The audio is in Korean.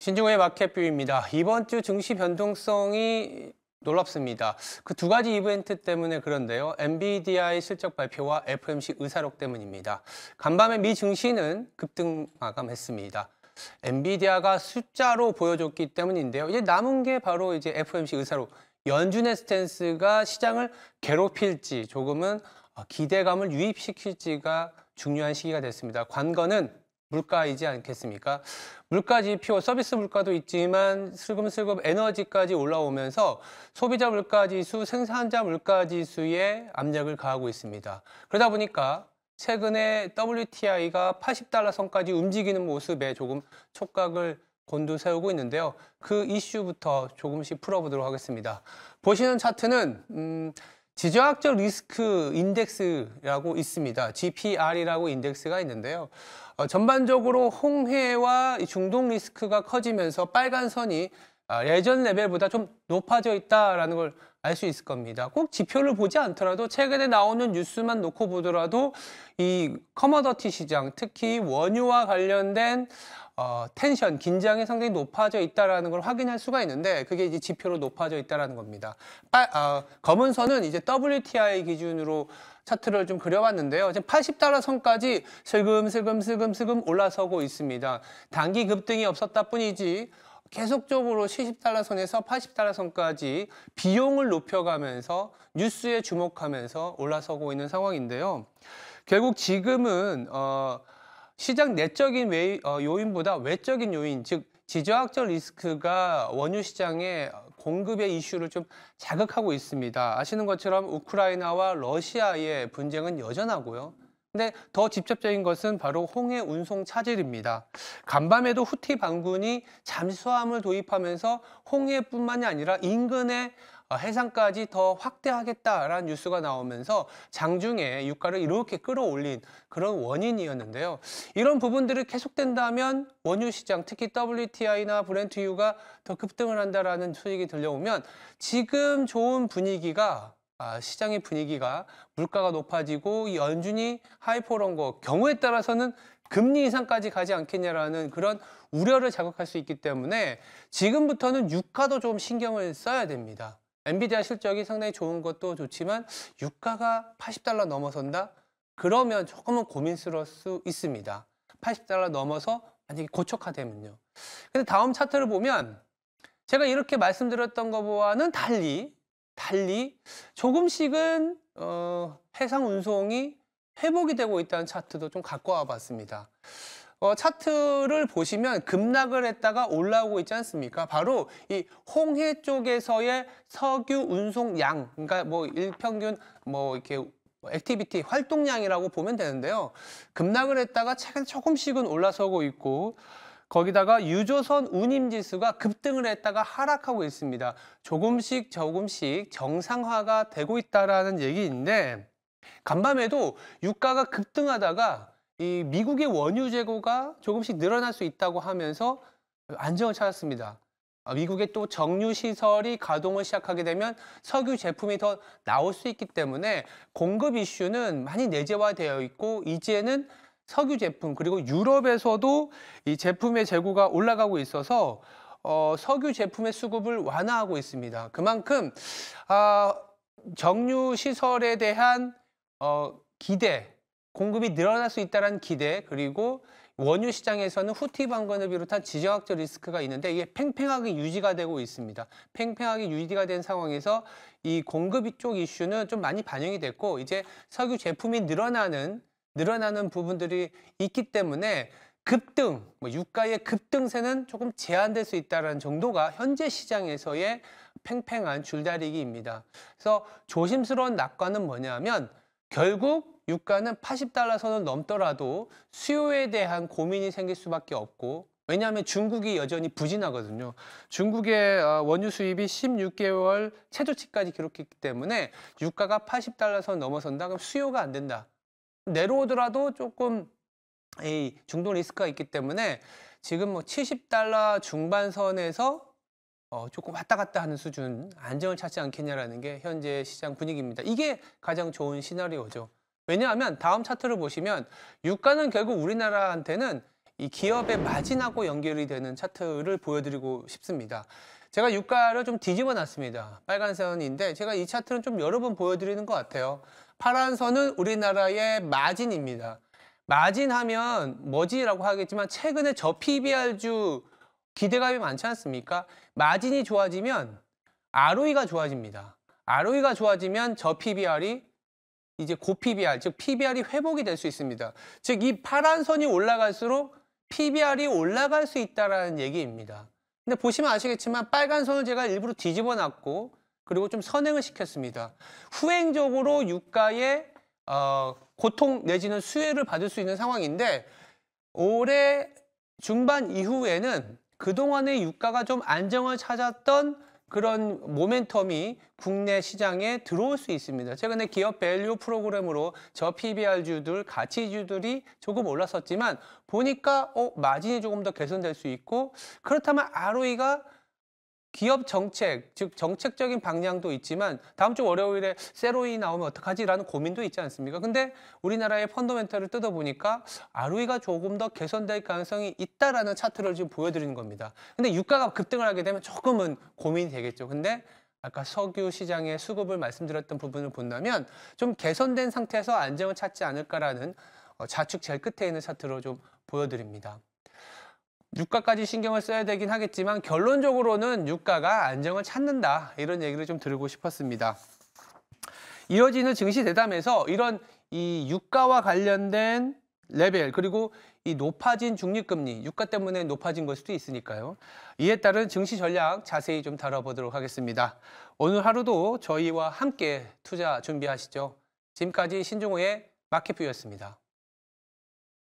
신중호의 마켓뷰입니다. 이번 주 증시 변동성이 놀랍습니다. 그 두 가지 이벤트 때문에 그런데요. 엔비디아의 실적 발표와 FMC 의사록 때문입니다. 간밤에 미 증시는 급등 마감했습니다. 엔비디아가 숫자로 보여줬기 때문인데요. 이제 남은 게 바로 이제 FMC 의사록 연준의 스탠스가 시장을 괴롭힐지 조금은 기대감을 유입시킬지가 중요한 시기가 됐습니다. 관건은 물가이지 않겠습니까? 물가 지표, 서비스 물가도 있지만 슬금슬금 에너지까지 올라오면서 소비자 물가 지수, 생산자 물가 지수에 압력을 가하고 있습니다. 그러다 보니까 최근에 WTI가 80달러 선까지 움직이는 모습에 조금 촉각을 곤두세우고 있는데요. 그 이슈부터 조금씩 풀어보도록 하겠습니다. 보시는 차트는 음, 지정학적 리스크 인덱스라고 있습니다. GPR이라고 인덱스가 있는데요. 어, 전반적으로 홍해와 중동 리스크가 커지면서 빨간 선이 아, 예전 레벨보다 좀 높아져 있다라는 걸 알 수 있을 겁니다. 꼭 지표를 보지 않더라도 최근에 나오는 뉴스만 놓고 보더라도 이 커머더티 시장, 특히 원유와 관련된 어, 텐션, 긴장이 상당히 높아져 있다는 걸 확인할 수가 있는데 그게 이제 지표로 높아져 있다는 겁니다. 빨, 어, 검은 선은 이제 WTI 기준으로 차트를 좀 그려봤는데요. 지금 80달러 선까지 슬금슬금슬금슬금 올라서고 있습니다. 단기 급등이 없었다 뿐이지 계속적으로 70달러 선에서 80달러 선까지 비용을 높여가면서 뉴스에 주목하면서 올라서고 있는 상황인데요. 결국 지금은 어, 시장 내적인 어, 요인보다 외적인 요인, 즉지저학적 리스크가 원유 시장의 공급의 이슈를 좀 자극하고 있습니다. 아시는 것처럼 우크라이나와 러시아의 분쟁은 여전하고요. 근데 네, 더 직접적인 것은 바로 홍해 운송 차질입니다. 간밤에도 후티 반군이 잠수함을 도입하면서 홍해뿐만이 아니라 인근의 어, 해상까지 더 확대하겠다라는 뉴스가 나오면서 장중에 유가를 이렇게 끌어올린 그런 원인이었는데요. 이런 부분들이 계속된다면 원유 시장, 특히 WTI나 브렌트유가 더 급등을 한다라는 소식이 들려오면 지금 좋은 분위기가 아, 시장의 분위기가 물가가 높아지고 연준이 하이퍼런 거 경우에 따라서는 금리 이상까지 가지 않겠냐라는 그런 우려를 자극할 수 있기 때문에 지금부터는 유가도 좀 신경을 써야 됩니다. 엔비디아 실적이 상당히 좋은 것도 좋지만 유가가 80달러 넘어선다? 그러면 조금은 고민스러울 수 있습니다. 80달러 넘어서 만약에 고척화되면요. 근데 다음 차트를 보면 제가 이렇게 말씀드렸던 것과는 달리 달리 조금씩은 어, 해상 운송이 회복이 되고 있다는 차트도 좀 갖고 와봤습니다. 어, 차트를 보시면 급락을 했다가 올라오고 있지 않습니까? 바로 이 홍해 쪽에서의 석유 운송량, 그러니까 뭐 일평균 뭐 이렇게 액티비티 활동량이라고 보면 되는데요. 급락을 했다가 최근 조금씩은 올라서고 있고 거기다가 유조선 운임지수가 급등을 했다가 하락하고 있습니다. 조금씩 조금씩 정상화가 되고 있다는 얘기인데 간밤에도 유가가 급등하다가 이 미국의 원유 재고가 조금씩 늘어날 수 있다고 하면서 안정을 찾았습니다. 아, 미국의 또 정유 시설이 가동을 시작하게 되면 석유 제품이 더 나올 수 있기 때문에 공급 이슈는 많이 내재화되어 있고 이제는 석유 제품 그리고 유럽에서도 이 제품의 재고가 올라가고 있어서 어, 석유 제품의 수급을 완화하고 있습니다. 그만큼 아, 정유 시설에 대한 어, 기대, 공급이 늘어날 수 있다는 기대 그리고 원유 시장에서는 후티 방건을 비롯한 지정학적 리스크가 있는데 이게 팽팽하게 유지가 되고 있습니다. 팽팽하게 유지가 된 상황에서 이 공급 쪽 이슈는 좀 많이 반영이 됐고 이제 석유 제품이 늘어나는 늘어나는 부분들이 있기 때문에 급등, 뭐 유가의 급등세는 조금 제한될 수 있다는 정도가 현재 시장에서의 팽팽한 줄다리기입니다. 그래서 조심스러운 낙관은 뭐냐면 결국 유가는 80달러 선을 넘더라도 수요에 대한 고민이 생길 수밖에 없고 왜냐하면 중국이 여전히 부진하거든요. 중국의 어, 원유 수입이 16개월 최저치까지 기록했기 때문에 유가가 80달러 선 넘어선다 그럼 수요가 안 된다. 내려오더라도 조금 이 중동 리스크가 있기 때문에 지금 뭐 70달러 중반선에서 어, 조금 왔다 갔다 하는 수준 안정을 찾지 않겠냐라는 게 현재 시장 분위기입니다. 이게 가장 좋은 시나리오죠. 왜냐하면 다음 차트를 보시면 유가는 결국 우리나라한테는 이 기업의 마진하고 연결이 되는 차트를 보여드리고 싶습니다. 제가 유가를 좀 뒤집어 놨습니다. 빨간 선인데 제가 이 차트는 좀 여러 번 보여드리는 것 같아요. 파란 선은 우리나라의 마진입니다. 마진하면 뭐지라고 하겠지만 최근에 저 PBR주 기대감이 많지 않습니까? 마진이 좋아지면 ROE가 좋아집니다. ROE가 좋아지면 저 PBR이 이제 고 PBR, 즉 PBR이 회복이 될 수 있습니다. 즉 이 파란 선이 올라갈수록 PBR이 올라갈 수 있다는 얘기입니다. 근데 보시면 아시겠지만 빨간 선을 제가 일부러 뒤집어 놨고 그리고 좀 선행을 시켰습니다. 후행적으로 유가의 어, 고통 내지는 수혜를 받을 수 있는 상황인데 올해 중반 이후에는 그동안의 유가가 좀 안정을 찾았던 그런 모멘텀이 국내 시장에 들어올 수 있습니다. 최근에 기업 밸류 프로그램으로 저 PBR주들, 가치주들이 조금 올랐었지만 보니까 어, 마진이 조금 더 개선될 수 있고 그렇다면 ROE가 기업 정책, 즉 정책적인 방향도 있지만 다음 주 월요일에 세로이 나오면 어떡하지라는 고민도 있지 않습니까? 근데 우리나라의 펀더멘털을 뜯어보니까 ROE가 조금 더 개선될 가능성이 있다라는 차트를 지금 보여드리는 겁니다. 근데 유가가 급등을 하게 되면 조금은 고민이 되겠죠. 근데 아까 석유 시장의 수급을 말씀드렸던 부분을 본다면 좀 개선된 상태에서 안정을 찾지 않을까라는 자측 어, 제일 끝에 있는 차트로 좀 보여드립니다. 유가까지 신경을 써야 되긴 하겠지만 결론적으로는 유가가 안정을 찾는다 이런 얘기를 좀 드리고 싶었습니다. 이어지는 증시 대담에서 이런 이 유가와 관련된 레벨 그리고 이 높아진 중립금리 유가 때문에 높아진 걸 수도 있으니까요. 이에 따른 증시 전략 자세히 좀 다뤄보도록 하겠습니다. 오늘 하루도 저희와 함께 투자 준비하시죠. 지금까지 신종호의 마켓뷰였습니다.